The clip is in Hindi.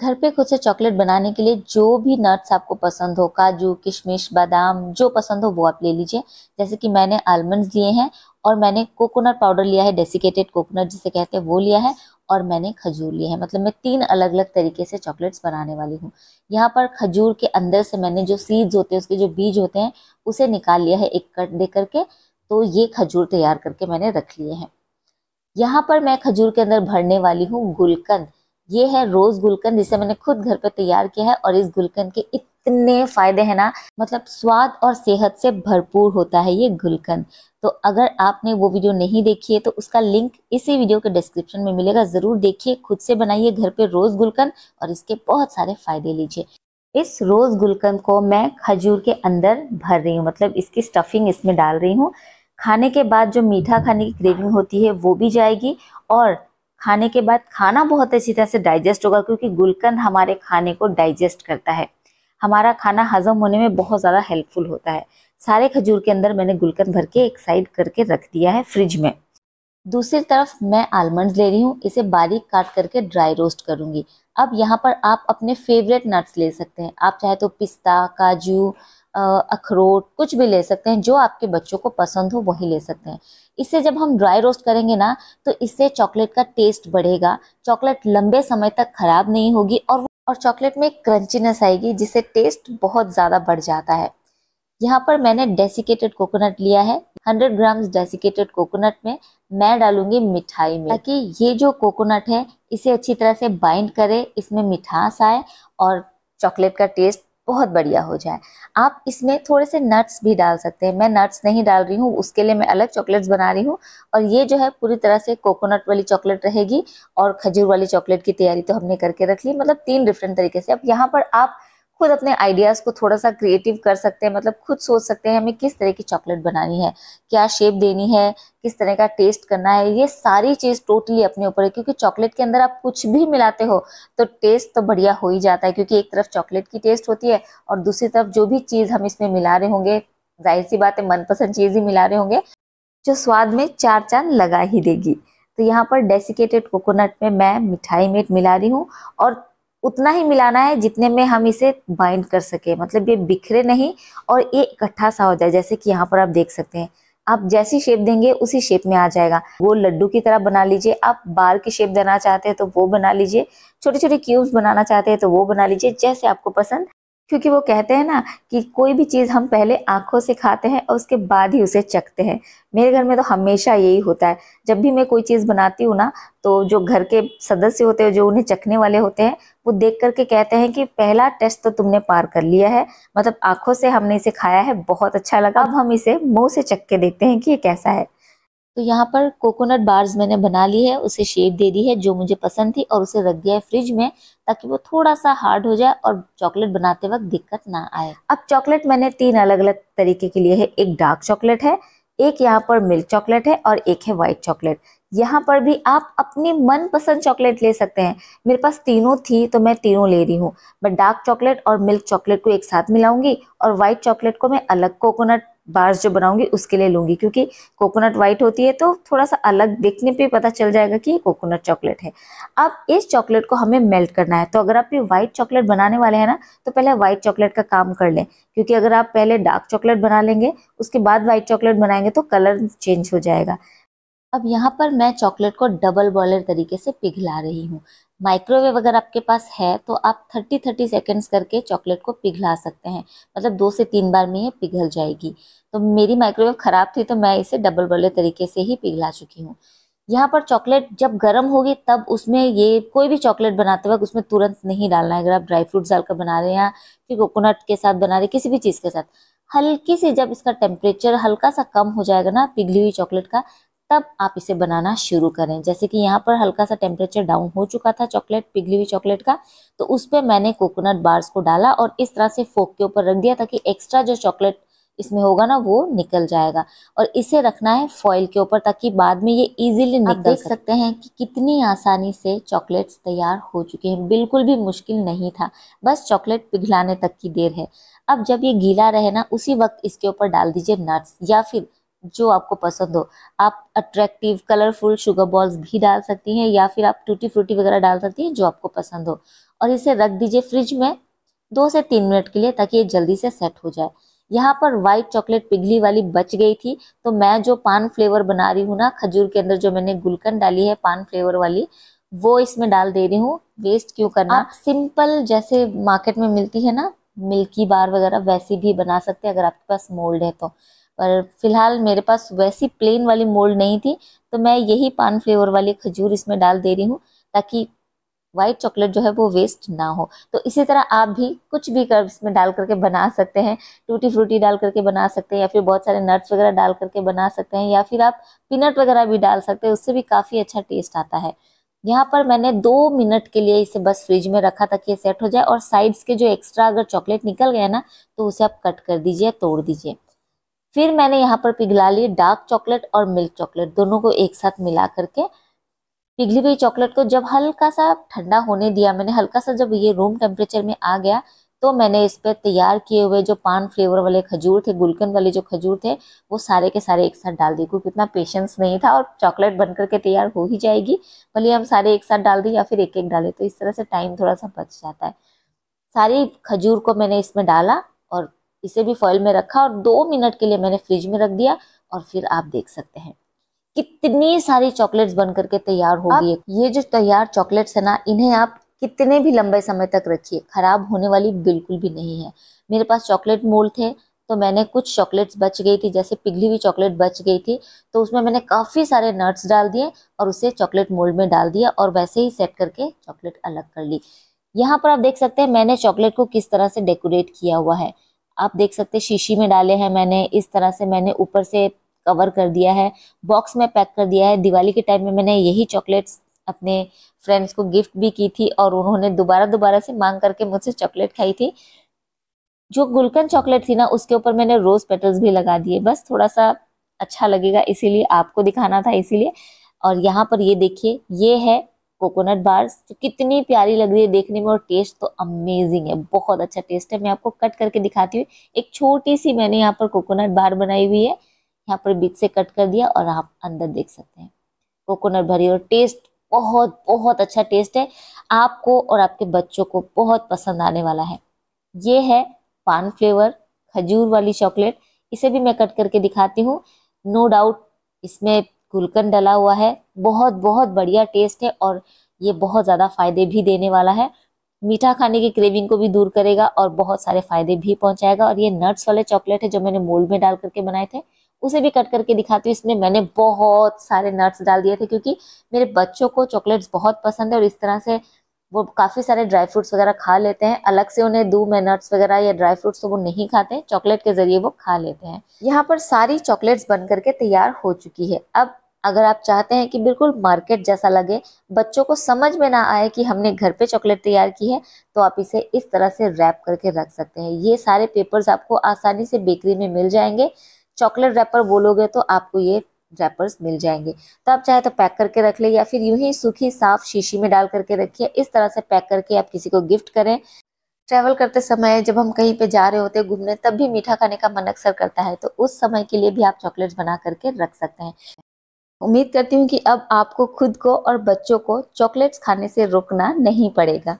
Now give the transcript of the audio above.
घर पे खुद से चॉकलेट बनाने के लिए जो भी नट्स आपको पसंद हो काजू किशमिश बादाम जो पसंद हो वो आप ले लीजिए जैसे कि मैंने आलमंड्स लिए हैं और मैंने कोकोनट पाउडर लिया है डेसिकेटेड कोकोनट जिसे कहते हैं वो लिया है और मैंने खजूर लिए है मतलब मैं तीन अलग अलग तरीके से चॉकलेट्स बनाने वाली हूँ यहाँ पर खजूर के अंदर से मैंने जो सीड्स होते हैं उसके जो बीज होते हैं उसे निकाल लिया है एक कट दे करके तो ये खजूर तैयार करके मैंने रख लिए हैं यहाँ पर मैं खजूर के अंदर भरने वाली हूँ गुलकंद ये है रोज गुलकंद जिसे मैंने खुद घर पे तैयार किया है और इस गुलकंद के इतने फायदे हैं ना मतलब स्वाद और सेहत से भरपूर होता है ये गुलकंद तो अगर आपने वो वीडियो नहीं देखी है तो उसका लिंक इसी वीडियो के डिस्क्रिप्शन में मिलेगा ज़रूर देखिए खुद से बनाइए घर पे रोज़ गुलकंद और इसके बहुत सारे फायदे लीजिए इस रोज़ गुलकंद को मैं खजूर के अंदर भर रही हूँ मतलब इसकी स्टफिंग इसमें डाल रही हूँ खाने के बाद जो मीठा खाने की क्रेविंग होती है वो भी जाएगी और खाने के बाद खाना बहुत अच्छी तरह से डाइजेस्ट होगा क्योंकि गुलकंद हमारे खाने को डाइजेस्ट करता है हमारा खाना हजम होने में बहुत ज़्यादा हेल्पफुल होता है सारे खजूर के अंदर मैंने गुलकंद भर के एक साइड करके रख दिया है फ्रिज में दूसरी तरफ मैं आलमंड्स ले रही हूँ इसे बारीक काट करके ड्राई रोस्ट करूँगी अब यहाँ पर आप अपने फेवरेट नट्स ले सकते हैं आप चाहे तो पिस्ता काजू अखरोट कुछ भी ले सकते हैं जो आपके बच्चों को पसंद हो वही ले सकते हैं इससे जब हम ड्राई रोस्ट करेंगे ना तो इससे चॉकलेट का टेस्ट बढ़ेगा चॉकलेट लंबे समय तक खराब नहीं होगी और और चॉकलेट में क्रंचीनेस आएगी जिससे टेस्ट बहुत ज़्यादा बढ़ जाता है यहाँ पर मैंने डेसिकेटेड कोकोनट लिया है 100 ग्राम्स डेसिकेटेड कोकोनट में मैं डालूंगी मिठाई में ताकि ये जो कोकोनट है इसे अच्छी तरह से बाइंड करे इसमें मिठास आए और चॉकलेट का टेस्ट बहुत बढ़िया हो जाए आप इसमें थोड़े से नट्स भी डाल सकते हैं मैं नट्स नहीं डाल रही हूँ उसके लिए मैं अलग चॉकलेट्स बना रही हूँ और ये जो है पूरी तरह से कोकोनट वाली चॉकलेट रहेगी और खजूर वाली चॉकलेट की तैयारी तो हमने करके रख ली मतलब तीन डिफरेंट तरीके से अब यहाँ पर आप खुद अपने आइडियाज को थोड़ा सा क्रिएटिव कर सकते हैं मतलब खुद सोच सकते हैं हमें किस तरह की चॉकलेट बनानी है क्या शेप देनी है किस तरह का टेस्ट करना है ये सारी चीज टोटली अपने ऊपर है क्योंकि चॉकलेट के अंदर आप कुछ भी मिलाते हो तो टेस्ट तो बढ़िया हो ही जाता है क्योंकि एक तरफ चॉकलेट की टेस्ट होती है और दूसरी तरफ जो भी चीज हम इसमें मिला रहे होंगे जाहिर सी बात है मनपसंद चीज ही मिला रहे होंगे जो स्वाद में चार चांद लगा ही देगी तो यहाँ पर डेसिकेटेड कोकोनट में मैं मिठाई मेट मिला रही हूँ और उतना ही मिलाना है जितने में हम इसे बाइंड कर सके मतलब ये बिखरे नहीं और ये इकट्ठा सा हो जाए जैसे कि यहाँ पर आप देख सकते हैं आप जैसी शेप देंगे उसी शेप में आ जाएगा वो लड्डू की तरह बना लीजिए आप बार की शेप देना चाहते हैं तो वो बना लीजिए छोटे छोटे क्यूब्स बनाना चाहते हैं तो वो बना लीजिए जैसे आपको पसंद क्योंकि वो कहते हैं ना कि कोई भी चीज़ हम पहले आंखों से खाते हैं और उसके बाद ही उसे चखते हैं मेरे घर में तो हमेशा यही होता है जब भी मैं कोई चीज़ बनाती हूँ ना तो जो घर के सदस्य होते हैं जो उन्हें चखने वाले होते हैं वो देख करके कहते हैं कि पहला टेस्ट तो तुमने पार कर लिया है मतलब आंखों से हमने इसे खाया है बहुत अच्छा लगा अब हम इसे मुंह से चख के देखते हैं कि ये कैसा है तो यहाँ पर कोकोनट बार्स मैंने बना ली है उसे शेप दे दी है जो मुझे पसंद थी और उसे रख दिया है फ्रिज में ताकि वो थोड़ा सा हार्ड हो जाए और चॉकलेट बनाते वक्त दिक्कत ना आए अब चॉकलेट मैंने तीन अलग अलग तरीके के लिए है एक डार्क चॉकलेट है एक यहाँ पर मिल्क चॉकलेट है और एक है व्हाइट चॉकलेट यहाँ पर भी आप मन मनपसंद चॉकलेट ले सकते हैं मेरे पास तीनों थी तो मैं तीनों ले रही हूँ मैं डार्क चॉकलेट और मिल्क चॉकलेट को एक साथ मिलाऊंगी और व्हाइट चॉकलेट को मैं अलग कोकोनट बार्स जो बनाऊंगी उसके लिए लूंगी क्योंकि कोकोनट व्हाइट होती है तो थोड़ा सा अलग देखने पे पता चल जाएगा कि ये कोकोनट चॉकलेट है अब इस चॉकलेट को हमें मेल्ट करना है तो अगर आप ये व्हाइट चॉकलेट बनाने वाले हैं ना तो पहले व्हाइट चॉकलेट का काम कर लें क्योंकि अगर आप पहले डार्क चॉकलेट बना लेंगे उसके बाद व्हाइट चॉकलेट बनाएंगे तो कलर चेंज हो जाएगा अब यहाँ पर मैं चॉकलेट को डबल बॉयलर तरीके से पिघला रही हूँ माइक्रोवेव अगर आपके पास है तो आप 30 30 सेकेंड्स करके चॉकलेट को पिघला सकते हैं मतलब दो से तीन बार में ये पिघल जाएगी तो मेरी माइक्रोवेव ख़राब थी तो मैं इसे डबल बॉयलर तरीके से ही पिघला चुकी हूँ यहाँ पर चॉकलेट जब गर्म होगी तब उसमें ये कोई भी चॉकलेट बनाते वक्त उसमें तुरंत नहीं डालना है अगर आप ड्राई फ्रूट डालकर बना रहे हैं या फिर कोकोनट के साथ बना रहे हैं किसी भी चीज़ के साथ हल्की सी जब इसका टेम्परेचर हल्का सा कम हो जाएगा ना पिघली हुई चॉकलेट का तब आप इसे बनाना शुरू करें जैसे कि यहाँ पर हल्का सा टेम्परेचर डाउन हो चुका था चॉकलेट पिघली हुई चॉकलेट का तो उस पर मैंने कोकोनट बार्स को डाला और इस तरह से फोक के ऊपर रख दिया ताकि एक्स्ट्रा जो चॉकलेट इसमें होगा ना वो निकल जाएगा और इसे रखना है फॉइल के ऊपर ताकि बाद में ये इजीली निकल देख सकते हैं कि कितनी आसानी से चॉकलेट्स तैयार हो चुके हैं बिल्कुल भी मुश्किल नहीं था बस चॉकलेट पिघलाने तक की देर है अब जब ये गीला रहे ना उसी वक्त इसके ऊपर डाल दीजिए नट्स या फिर जो आपको पसंद हो आप अट्रैक्टिव कलरफुल शुगर बॉल्स भी डाल सकती हैं या फिर आप टूटी फ्रूटी वगैरह डाल सकती हैं जो आपको पसंद हो और इसे रख दीजिए फ्रिज में दो से तीन मिनट के लिए ताकि ये जल्दी से सेट हो जाए यहाँ पर व्हाइट चॉकलेट पिघली वाली बच गई थी तो मैं जो पान फ्लेवर बना रही हूँ ना खजूर के अंदर जो मैंने गुलकन डाली है पान फ्लेवर वाली वो इसमें डाल दे रही हूँ वेस्ट क्यों करना आप सिंपल जैसे मार्केट में मिलती है ना मिल्की बार वगैरह वैसी भी बना सकते हैं अगर आपके पास मोल्ड है तो पर फिलहाल मेरे पास वैसी प्लेन वाली मोल्ड नहीं थी तो मैं यही पान फ्लेवर वाली खजूर इसमें डाल दे रही हूँ ताकि वाइट चॉकलेट जो है वो वेस्ट ना हो तो इसी तरह आप भी कुछ भी कर इसमें डाल करके बना सकते हैं टूटी फ्रूटी डाल करके बना सकते हैं या फिर बहुत सारे नट्स वगैरह डाल करके बना सकते हैं या फिर आप पीनट वगैरह भी डाल सकते हैं उससे भी काफ़ी अच्छा टेस्ट आता है यहाँ पर मैंने दो मिनट के लिए इसे बस फ्रिज में रखा ताकि ये सेट हो जाए और साइड्स के जो एक्स्ट्रा अगर चॉकलेट निकल गया ना तो उसे आप कट कर दीजिए तोड़ दीजिए फिर मैंने यहाँ पर पिघला लिए डार्क चॉकलेट और मिल्क चॉकलेट दोनों को एक साथ मिला करके पिघली हुई चॉकलेट को जब हल्का सा ठंडा होने दिया मैंने हल्का सा जब ये रूम टेम्परेचर में आ गया तो मैंने इस पर तैयार किए हुए जो पान फ्लेवर वाले खजूर थे गुलकन वाले जो खजूर थे वो सारे के सारे एक साथ डाल दिए क्योंकि इतना पेशेंस नहीं था और चॉकलेट बन करके तैयार हो ही जाएगी भले हम सारे एक साथ डाल दें या फिर एक एक डालें तो इस तरह से टाइम थोड़ा सा बच जाता है सारी खजूर को मैंने इसमें डाला इसे भी फॉइल में रखा और दो मिनट के लिए मैंने फ्रिज में रख दिया और फिर आप देख सकते हैं कितनी सारी चॉकलेट्स बन करके तैयार हो है ये जो तैयार चॉकलेट्स है ना इन्हें आप कितने भी लंबे समय तक रखिए खराब होने वाली बिल्कुल भी नहीं है मेरे पास चॉकलेट मोल थे तो मैंने कुछ चॉकलेट्स बच गई थी जैसे पिघली हुई चॉकलेट बच गई थी तो उसमें मैंने काफ़ी सारे नट्स डाल दिए और उसे चॉकलेट मोल्ड में डाल दिया और वैसे ही सेट करके चॉकलेट अलग कर ली यहाँ पर आप देख सकते हैं मैंने चॉकलेट को किस तरह से डेकोरेट किया हुआ है आप देख सकते शीशी में डाले हैं मैंने इस तरह से मैंने ऊपर से कवर कर दिया है बॉक्स में पैक कर दिया है दिवाली के टाइम में मैंने यही चॉकलेट्स अपने फ्रेंड्स को गिफ्ट भी की थी और उन्होंने दोबारा दोबारा से मांग करके मुझसे चॉकलेट खाई थी जो गुलकंद चॉकलेट थी ना उसके ऊपर मैंने रोज पेटल्स भी लगा दिए बस थोड़ा सा अच्छा लगेगा इसीलिए आपको दिखाना था इसीलिए और यहाँ पर ये देखिए ये है कोकोनट बार्स जो कितनी प्यारी लग रही है देखने में और टेस्ट तो अमेजिंग है बहुत अच्छा टेस्ट है मैं आपको कट करके दिखाती हूँ एक छोटी सी मैंने यहाँ पर कोकोनट बार बनाई हुई है यहाँ पर बीच से कट कर दिया और आप अंदर देख सकते हैं कोकोनट भरी और टेस्ट बहुत बहुत अच्छा टेस्ट है आपको और आपके बच्चों को बहुत पसंद आने वाला है ये है पान फ्लेवर खजूर वाली चॉकलेट इसे भी मैं कट करके दिखाती हूँ नो डाउट इसमें गुलकन डला हुआ है बहुत बहुत बढ़िया टेस्ट है और ये बहुत ज़्यादा फायदे भी देने वाला है मीठा खाने की क्रेविंग को भी दूर करेगा और बहुत सारे फायदे भी पहुंचाएगा और ये नट्स वाले चॉकलेट है जो मैंने मोल्ड में डाल करके बनाए थे उसे भी कट करके दिखाती हूँ इसमें मैंने बहुत सारे नट्स डाल दिए थे क्योंकि मेरे बच्चों को चॉकलेट्स बहुत पसंद है और इस तरह से वो काफ़ी सारे ड्राई फ्रूट्स वगैरह खा लेते हैं अलग से उन्हें दूँ मैं नट्स वगैरह या ड्राई फ्रूट्स तो वो नहीं खाते चॉकलेट के ज़रिए वो खा लेते हैं यहाँ पर सारी चॉकलेट्स बन करके तैयार हो चुकी है अब अगर आप चाहते हैं कि बिल्कुल मार्केट जैसा लगे बच्चों को समझ में ना आए कि हमने घर पे चॉकलेट तैयार की है तो आप इसे इस तरह से रैप करके रख सकते हैं ये सारे पेपर्स आपको आसानी से बेकरी में मिल जाएंगे चॉकलेट रैपर बोलोगे तो आपको ये रैपर्स मिल जाएंगे तो आप चाहे तो पैक करके रख ले या फिर यूं ही सूखी साफ शीशी में डाल करके रखिए इस तरह से पैक करके आप किसी को गिफ्ट करें ट्रैवल करते समय जब हम कहीं पे जा रहे होते हैं घूमने तब भी मीठा खाने का मन अक्सर करता है तो उस समय के लिए भी आप चॉकलेट्स बना करके रख सकते हैं उम्मीद करती हूँ कि अब आपको खुद को और बच्चों को चॉकलेट्स खाने से रोकना नहीं पड़ेगा